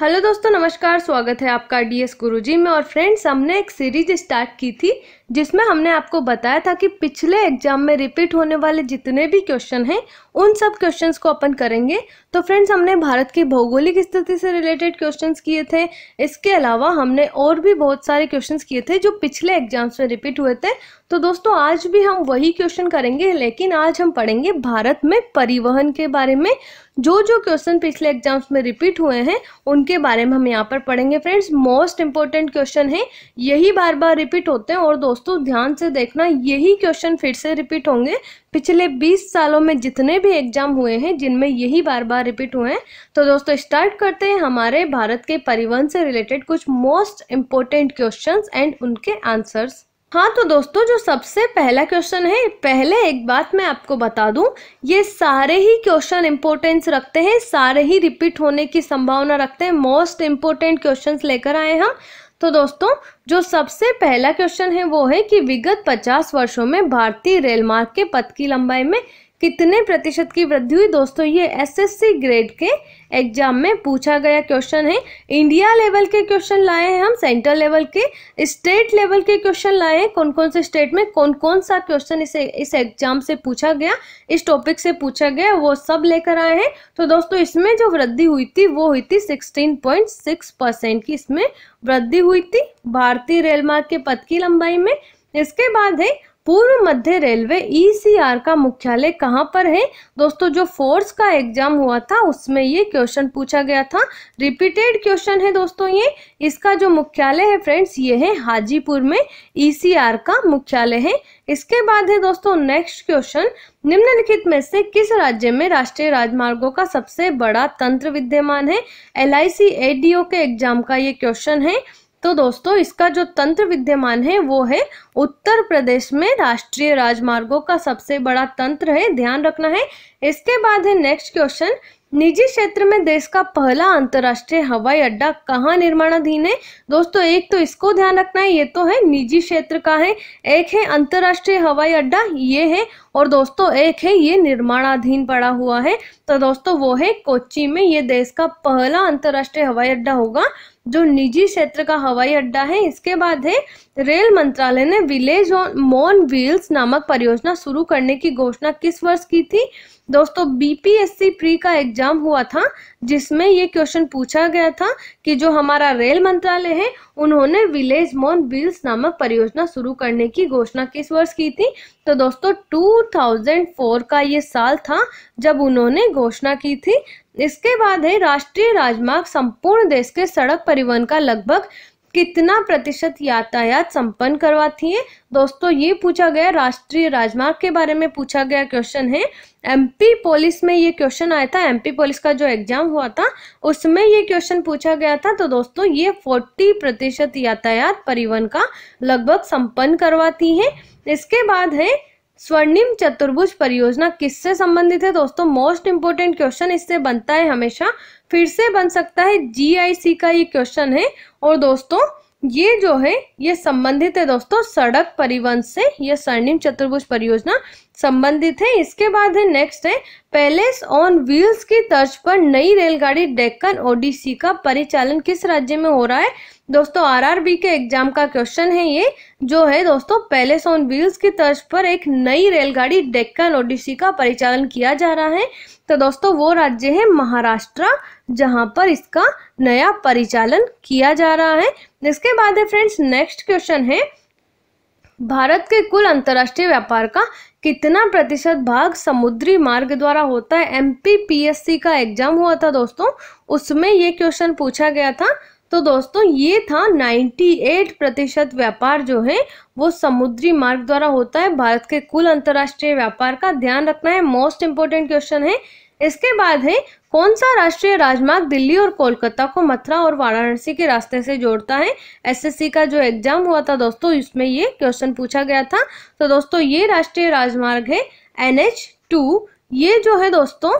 hello दोस्तों नमस्कार स्वागत है आपका डी एस गुरुजी में और फ्रेंड्स हमने एक सीरीज स्टार्ट की थी जिसमें हमने आपको बताया था कि पिछले एग्जाम में रिपीट होने वाले जितने भी क्वेश्चन हैं उन सब क्वेश्चंस को अपन करेंगे तो फ्रेंड्स हमने भारत की भौगोलिक स्थिति से रिलेटेड क्वेश्चंस किए थे इसके अलावा हमने और भी बहुत सारे क्वेश्चंस किए थे जो पिछले एग्जाम्स में रिपीट हुए थे तो दोस्तों आज भी हम वही क्वेश्चन करेंगे लेकिन आज हम पढ़ेंगे भारत में परिवहन के बारे में जो जो क्वेश्चन पिछले एग्जाम्स में रिपीट हुए हैं उनके बारे में हम यहाँ पर पढ़ेंगे फ्रेंड्स मोस्ट इंपॉर्टेंट क्वेश्चन है यही बार बार रिपीट होते हैं और दोस्तों ध्यान से देखना यही क्वेश्चन फिर से रिपीट होंगे पिछले 20 सालों में जितने भी एग्जाम हुए हैं जिनमें यही बार बार रिपीट हुए हैं तो दोस्तों स्टार्ट करते हैं हमारे भारत के परिवहन से रिलेटेड कुछ मोस्ट इंपॉर्टेंट क्वेश्चन एंड उनके आंसर्स हाँ तो दोस्तों जो सबसे पहला क्वेश्चन है पहले एक बात मैं आपको बता दूं ये सारे ही क्वेश्चन इंपॉर्टेंस रखते हैं सारे ही रिपीट होने की संभावना रखते हैं मोस्ट इंपोर्टेंट क्वेश्चंस लेकर आए हम तो दोस्तों जो सबसे पहला क्वेश्चन है वो है कि विगत 50 वर्षों में भारतीय रेलमार्ग के पथ की लंबाई में कितने प्रतिशत की वृद्धि हुई दोस्तों ये एसएससी ग्रेड के एग्जाम में पूछा गया क्वेश्चन है इंडिया लेवल के क्वेश्चन लाए हैं हम सेंट्रल लेवल के स्टेट लेवल के क्वेश्चन लाए हैं कौन कौन से स्टेट में कौन कौन सा क्वेश्चन इसे इस एग्जाम से पूछा गया इस टॉपिक से पूछा गया वो सब लेकर आए हैं तो दोस्तों इसमें जो वृद्धि हुई थी वो हुई थी सिक्सटीन पॉइंट सिक्स परसेंट की इसमें वृद्धि हुई थी भारतीय रेलमार्ग के पथ की लंबाई में इसके बाद है पूर्व मध्य रेलवे ईसीआर e का मुख्यालय कहाँ पर है दोस्तों जो फोर्स का एग्जाम हुआ था उसमें ये क्वेश्चन पूछा गया था रिपीटेड क्वेश्चन है दोस्तों ये इसका जो मुख्यालय है फ्रेंड्स ये है हाजीपुर में ईसीआर e का मुख्यालय है इसके बाद है दोस्तों नेक्स्ट क्वेश्चन निम्नलिखित में से किस राज्य में राष्ट्रीय राजमार्गों का सबसे बड़ा तंत्र विद्यमान है एल आई के एग्जाम का ये क्वेश्चन है तो दोस्तों इसका जो तंत्र विद्यमान है वो है उत्तर प्रदेश में राष्ट्रीय राजमार्गों का सबसे बड़ा तंत्र है ध्यान रखना है इसके बाद है नेक्स्ट क्वेश्चन निजी क्षेत्र में देश का पहला अंतर्राष्ट्रीय हवाई अड्डा कहाँ निर्माणाधीन है दोस्तों एक तो इसको ध्यान रखना है ये तो है निजी क्षेत्र का है एक है अंतर्राष्ट्रीय हवाई अड्डा ये है और दोस्तों एक है ये निर्माणाधीन पड़ा हुआ है तो दोस्तों वो है कोची में ये देश का पहला अंतर्राष्ट्रीय हवाई अड्डा होगा जो निजी क्षेत्र का हवाई अड्डा है इसके बाद है रेल मंत्रालय ने विलेज ऑन मॉन व्हील्स नामक परियोजना शुरू करने की घोषणा किस वर्ष की थी दोस्तों बीपीएससी प्री का एग्जाम हुआ था जिसमें ये क्वेश्चन पूछा गया था कि जो हमारा रेल मंत्रालय है उन्होंने विलेज मॉन व्हील्स नामक परियोजना शुरू करने की घोषणा किस वर्ष की थी तो दोस्तों 2004 का ये साल था जब उन्होंने घोषणा की थी इसके बाद है राष्ट्रीय राजमार्ग संपूर्ण देश के सड़क परिवहन का लगभग कितना प्रतिशत यातायात संपन्न करवाती है दोस्तों ये पूछा गया राष्ट्रीय राजमार्ग के बारे में पूछा गया क्वेश्चन है एमपी पुलिस में ये क्वेश्चन आया था एमपी पुलिस का जो एग्जाम हुआ था उसमें ये क्वेश्चन पूछा गया था तो दोस्तों ये 40 प्रतिशत यातायात परिवहन का लगभग संपन्न करवाती है इसके बाद है स्वर्णिम चतुर्भुज परियोजना किससे संबंधित है दोस्तों मोस्ट इंपोर्टेंट क्वेश्चन इससे बनता है हमेशा फिर से बन सकता है जीआईसी का ये क्वेश्चन है और दोस्तों ये जो है ये संबंधित है दोस्तों सड़क परिवहन से ये स्वर्णिम चतुर्भुज परियोजना संबंधित है इसके बाद है नेक्स्ट है पैलेस ऑन व्हील्स की तर्ज पर नई रेलगाड़ी डेक्कन ओडिसी का परिचालन किस राज्य में हो रहा है दोस्तों आरआरबी के एग्जाम का क्वेश्चन है ये जो है दोस्तों पैलेस ऑन व्हील्स की तर्ज पर एक नई रेलगाड़ी डेक्कन ओडिसी का परिचालन किया जा रहा है तो दोस्तों वो राज्य है महाराष्ट्र जहां पर इसका नया परिचालन किया जा रहा है इसके बाद है फ्रेंड्स नेक्स्ट क्वेश्चन है भारत के कुल अंतर्राष्ट्रीय व्यापार का कितना प्रतिशत भाग समुद्री मार्ग द्वारा होता है सी का एग्जाम हुआ था दोस्तों उसमें ये क्वेश्चन पूछा गया था तो दोस्तों ये था 98 प्रतिशत व्यापार जो है वो समुद्री मार्ग द्वारा होता है भारत के कुल अंतर्राष्ट्रीय व्यापार का ध्यान रखना है मोस्ट इम्पोर्टेंट क्वेश्चन है इसके बाद है कौन सा राष्ट्रीय राजमार्ग दिल्ली और कोलकाता को मथुरा और वाराणसी के रास्ते से जोड़ता है एसएससी का जो एग्जाम हुआ था दोस्तों इसमें ये क्वेश्चन पूछा गया था तो दोस्तों ये राष्ट्रीय राजमार्ग है एनएच टू ये जो है दोस्तों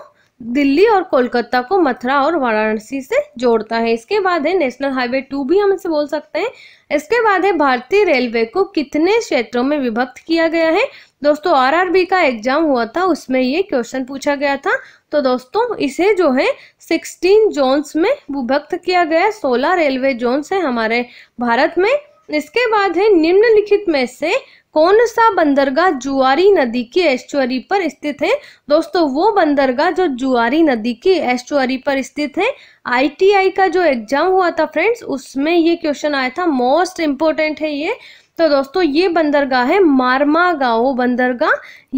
दिल्ली और कोलकाता को मथुरा और वाराणसी से जोड़ता है इसके बाद है नेशनल हाईवे टू भी हम इसे बोल सकते हैं इसके बाद है भारतीय रेलवे को कितने क्षेत्रों में विभक्त किया गया है दोस्तों आरआरबी का एग्जाम हुआ था उसमें ये क्वेश्चन पूछा गया था तो दोस्तों इसे जो है 16 जोन्स में विभक्त किया गया सोलह रेलवे जोन्स है हमारे भारत में इसके बाद है निम्नलिखित में से कौन सा बंदरगाह जुआरी नदी की एस्चुअरी पर स्थित है दोस्तों वो बंदरगाह जो जुआरी नदी की एस्चुअरी पर स्थित है आईटीआई का जो एग्जाम हुआ था फ्रेंड्स उसमें ये क्वेश्चन आया था मोस्ट इम्पोर्टेंट है ये तो दोस्तों ये बंदरगाह है मारमा गाँव बंदरगाह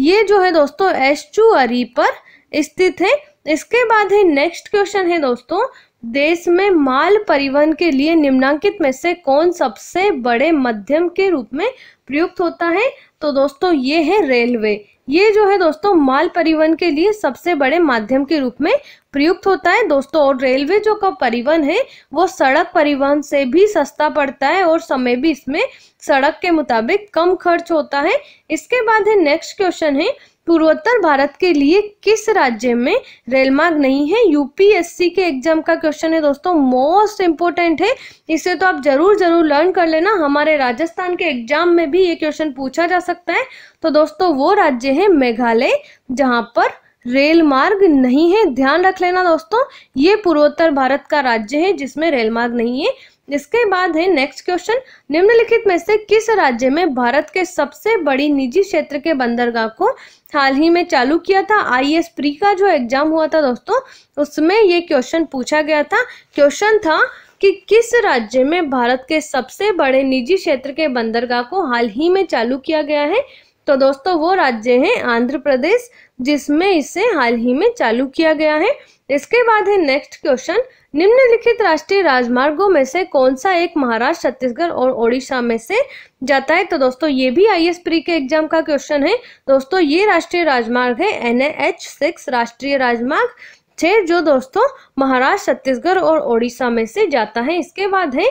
ये जो है दोस्तों एस्चुअरी पर स्थित है इसके बाद है नेक्स्ट क्वेश्चन है दोस्तों देश में माल परिवहन के लिए निम्नांकित में से कौन सबसे बड़े मध्यम के रूप में प्रयुक्त होता है तो दोस्तों ये है रेलवे ये जो है दोस्तों माल परिवहन के लिए सबसे बड़े माध्यम के रूप में प्रयुक्त होता है दोस्तों और रेलवे जो का परिवहन है वो सड़क परिवहन से भी सस्ता पड़ता है और समय भी इसमें सड़क के मुताबिक कम खर्च होता है इसके बाद है नेक्स्ट क्वेश्चन है पूर्वोत्तर भारत के लिए किस राज्य में रेलमार्ग नहीं है यूपीएससी के एग्जाम का क्वेश्चन है दोस्तों मोस्ट इंपोर्टेंट है इसे तो आप जरूर जरूर लर्न कर लेना हमारे राजस्थान के एग्जाम में भी ये क्वेश्चन पूछा जा सकता है तो दोस्तों वो राज्य है मेघालय जहां पर रेल मार्ग नहीं है ध्यान रख लेना दोस्तों ये पूर्वोत्तर भारत का राज्य है जिसमें रेल मार्ग नहीं है इसके बाद है नेक्स्ट क्वेश्चन निम्नलिखित में से किस राज्य में भारत के सबसे बड़ी निजी क्षेत्र के बंदरगाह को हाल ही में चालू किया था आई एस प्री का जो एग्जाम हुआ था दोस्तों उसमें ये क्वेश्चन पूछा गया था क्वेश्चन था कि किस राज्य में भारत के सबसे बड़े निजी क्षेत्र के बंदरगाह को हाल ही में चालू किया गया है तो दोस्तों वो राज्य है आंध्र प्रदेश जिसमें इसे हाल ही में चालू किया गया है इसके बाद है नेक्स्ट क्वेश्चन निम्नलिखित राष्ट्रीय राजमार्गों में से कौन सा एक महाराष्ट्र छत्तीसगढ़ और ओडिशा में से जाता है तो दोस्तों ये भी आई एस प्री के एग्जाम का क्वेश्चन है दोस्तों ये राष्ट्रीय राजमार्ग है एन एच सिक्स राष्ट्रीय राजमार्ग छः जो दोस्तों महाराष्ट्र छत्तीसगढ़ और ओडिशा में से जाता है इसके बाद है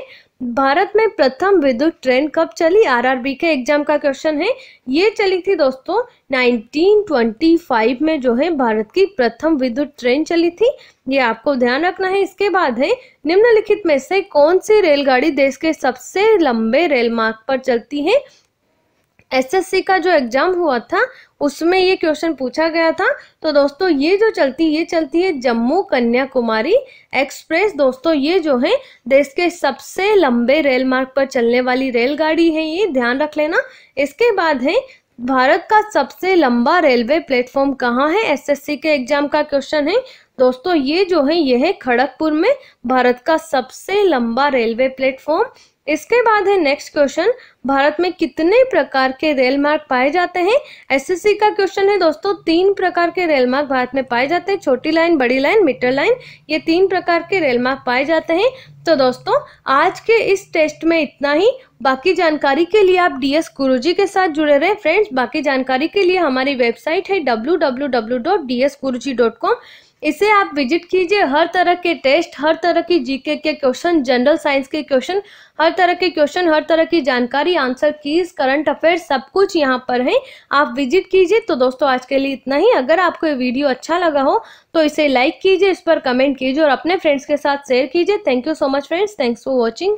भारत में प्रथम विद्युत ट्रेन कब चली आरआरबी के एग्जाम का क्वेश्चन है ये चली थी दोस्तों 1925 में जो है भारत की प्रथम विद्युत ट्रेन चली थी ये आपको ध्यान रखना है इसके बाद है निम्नलिखित में से कौन सी रेलगाड़ी देश के सबसे लंबे रेल मार्ग पर चलती है एसएससी का जो एग्जाम हुआ था उसमें ये क्वेश्चन पूछा गया था तो दोस्तों ये जो चलती ये चलती है जम्मू कन्याकुमारी एक्सप्रेस दोस्तों ये जो है देश के सबसे लंबे रेल मार्ग पर चलने वाली रेलगाड़ी है ये ध्यान रख लेना इसके बाद है भारत का सबसे लंबा रेलवे प्लेटफॉर्म कहाँ है एसएससी के एग्जाम का क्वेश्चन है दोस्तों ये जो है यह है खड़गपुर में भारत का सबसे लंबा रेलवे प्लेटफॉर्म इसके बाद है नेक्स्ट क्वेश्चन भारत में कितने प्रकार के रेल मार्ग पाए जाते हैं एसएससी का क्वेश्चन है दोस्तों तीन प्रकार के रेल मार्ग भारत में पाए जाते हैं छोटी लाइन बड़ी लाइन मीटर लाइन ये तीन प्रकार के रेल मार्ग पाए जाते हैं तो दोस्तों आज के इस टेस्ट में इतना ही बाकी जानकारी के लिए आप डीएस गुरुजी के साथ जुड़े रहे फ्रेंड्स बाकी जानकारी के लिए हमारी वेबसाइट है डब्ल्यू इसे आप विजिट कीजिए हर तरह के टेस्ट हर तरह की जीके के क्वेश्चन जनरल साइंस के क्वेश्चन हर तरह के क्वेश्चन हर तरह की जानकारी आंसर कीज करंट अफेयर सब कुछ यहाँ पर है आप विजिट कीजिए तो दोस्तों आज के लिए इतना ही अगर आपको ये वीडियो अच्छा लगा हो तो इसे लाइक कीजिए इस पर कमेंट कीजिए और अपने फ्रेंड्स के साथ शेयर कीजिए thank you so much friends thanks for watching